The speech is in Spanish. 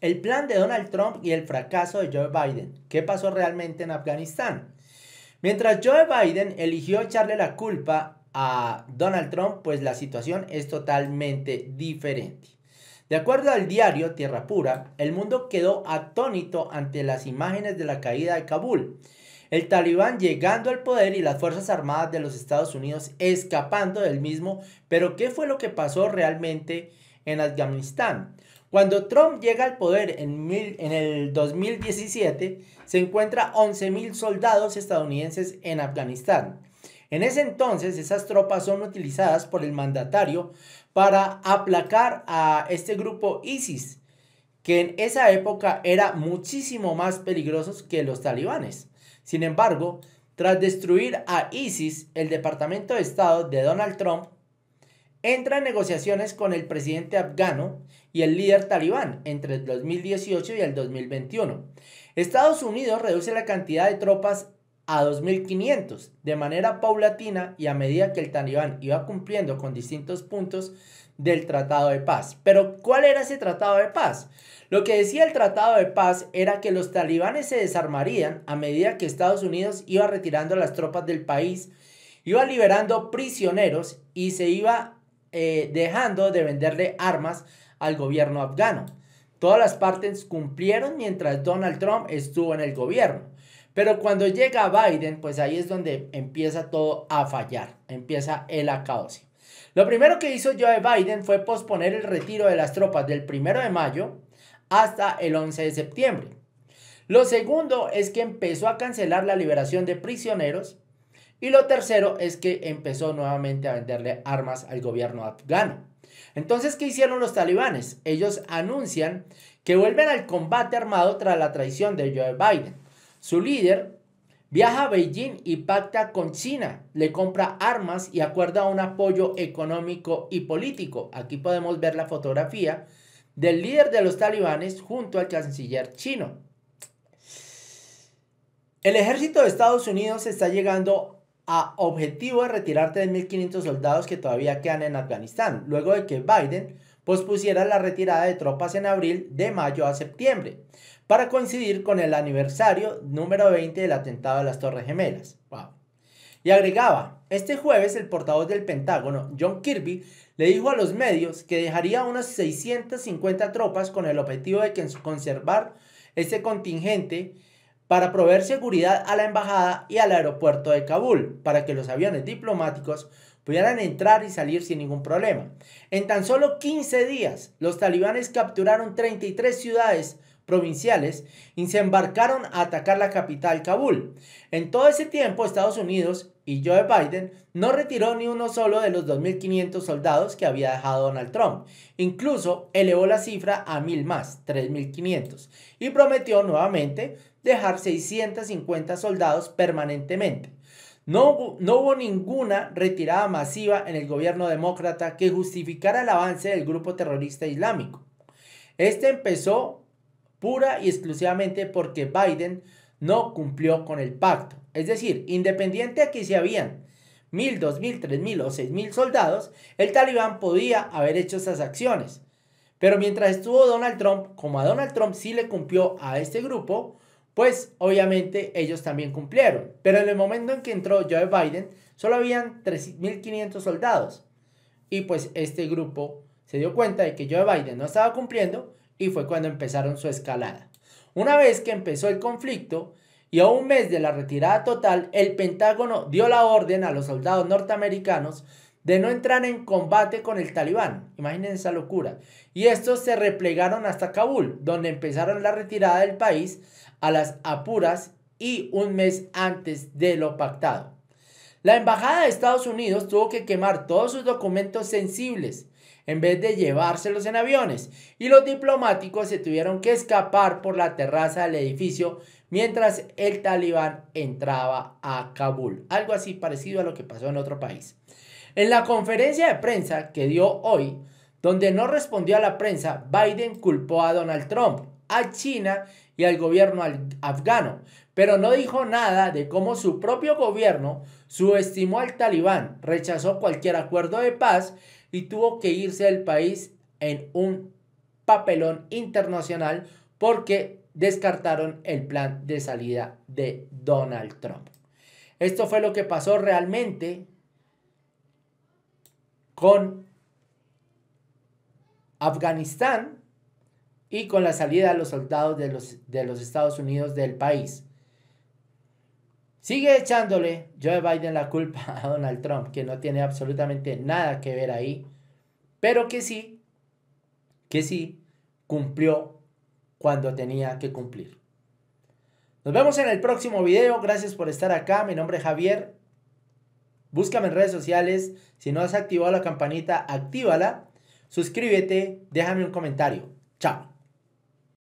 El plan de Donald Trump y el fracaso de Joe Biden. ¿Qué pasó realmente en Afganistán? Mientras Joe Biden eligió echarle la culpa a Donald Trump, pues la situación es totalmente diferente. De acuerdo al diario Tierra Pura, el mundo quedó atónito ante las imágenes de la caída de Kabul, el talibán llegando al poder y las Fuerzas Armadas de los Estados Unidos escapando del mismo. Pero ¿qué fue lo que pasó realmente en Afganistán. Cuando Trump llega al poder en, en el 2017, se encuentra 11.000 soldados estadounidenses en Afganistán. En ese entonces, esas tropas son utilizadas por el mandatario para aplacar a este grupo ISIS, que en esa época era muchísimo más peligrosos que los talibanes. Sin embargo, tras destruir a ISIS, el Departamento de Estado de Donald Trump entra en negociaciones con el presidente afgano y el líder talibán entre el 2018 y el 2021. Estados Unidos reduce la cantidad de tropas a 2.500 de manera paulatina y a medida que el talibán iba cumpliendo con distintos puntos del Tratado de Paz. Pero ¿cuál era ese Tratado de Paz? Lo que decía el Tratado de Paz era que los talibanes se desarmarían a medida que Estados Unidos iba retirando las tropas del país, iba liberando prisioneros y se iba eh, dejando de venderle armas al gobierno afgano. Todas las partes cumplieron mientras Donald Trump estuvo en el gobierno. Pero cuando llega Biden, pues ahí es donde empieza todo a fallar, empieza el caos Lo primero que hizo Joe Biden fue posponer el retiro de las tropas del 1 de mayo hasta el 11 de septiembre. Lo segundo es que empezó a cancelar la liberación de prisioneros y lo tercero es que empezó nuevamente a venderle armas al gobierno afgano. Entonces, ¿qué hicieron los talibanes? Ellos anuncian que vuelven al combate armado tras la traición de Joe Biden. Su líder viaja a Beijing y pacta con China, le compra armas y acuerda un apoyo económico y político. Aquí podemos ver la fotografía del líder de los talibanes junto al canciller chino. El ejército de Estados Unidos está llegando a objetivo de retirar 3.500 soldados que todavía quedan en Afganistán, luego de que Biden pospusiera la retirada de tropas en abril de mayo a septiembre, para coincidir con el aniversario número 20 del atentado a las Torres Gemelas. Y agregaba, este jueves el portavoz del Pentágono, John Kirby, le dijo a los medios que dejaría unas 650 tropas con el objetivo de conservar ese contingente para proveer seguridad a la embajada y al aeropuerto de Kabul, para que los aviones diplomáticos pudieran entrar y salir sin ningún problema. En tan solo 15 días, los talibanes capturaron 33 ciudades provinciales y se embarcaron a atacar la capital Kabul. En todo ese tiempo, Estados Unidos y Joe Biden no retiró ni uno solo de los 2.500 soldados que había dejado Donald Trump. Incluso elevó la cifra a 1.000 más, 3.500, y prometió nuevamente dejar 650 soldados permanentemente. No, no, hubo ninguna retirada masiva en el gobierno demócrata que justificara el avance del grupo terrorista islámico. Este empezó pura y exclusivamente porque Biden no cumplió con el pacto. Es decir, independiente de que se habían mil, dos mil, tres mil o seis mil soldados, el talibán podía haber hecho esas acciones. Pero mientras estuvo Donald Trump, como a Donald Trump sí le cumplió a este grupo, pues obviamente ellos también cumplieron. Pero en el momento en que entró Joe Biden, solo habían 3.500 soldados. Y pues este grupo se dio cuenta de que Joe Biden no estaba cumpliendo y fue cuando empezaron su escalada. Una vez que empezó el conflicto y a un mes de la retirada total, el Pentágono dio la orden a los soldados norteamericanos de no entrar en combate con el talibán. Imaginen esa locura. Y estos se replegaron hasta Kabul, donde empezaron la retirada del país a las apuras y un mes antes de lo pactado. La embajada de Estados Unidos tuvo que quemar todos sus documentos sensibles en vez de llevárselos en aviones, y los diplomáticos se tuvieron que escapar por la terraza del edificio mientras el talibán entraba a Kabul, algo así parecido a lo que pasó en otro país. En la conferencia de prensa que dio hoy, donde no respondió a la prensa, Biden culpó a Donald Trump, a China y al gobierno afgano, pero no dijo nada de cómo su propio gobierno subestimó al talibán, rechazó cualquier acuerdo de paz y tuvo que irse del país en un papelón internacional porque descartaron el plan de salida de Donald Trump. Esto fue lo que pasó realmente con Afganistán y con la salida de los soldados de los, de los Estados Unidos del país. Sigue echándole Joe Biden la culpa a Donald Trump, que no tiene absolutamente nada que ver ahí, pero que sí, que sí cumplió cuando tenía que cumplir. Nos vemos en el próximo video, gracias por estar acá, mi nombre es Javier, búscame en redes sociales, si no has activado la campanita, actívala, suscríbete, déjame un comentario, chao.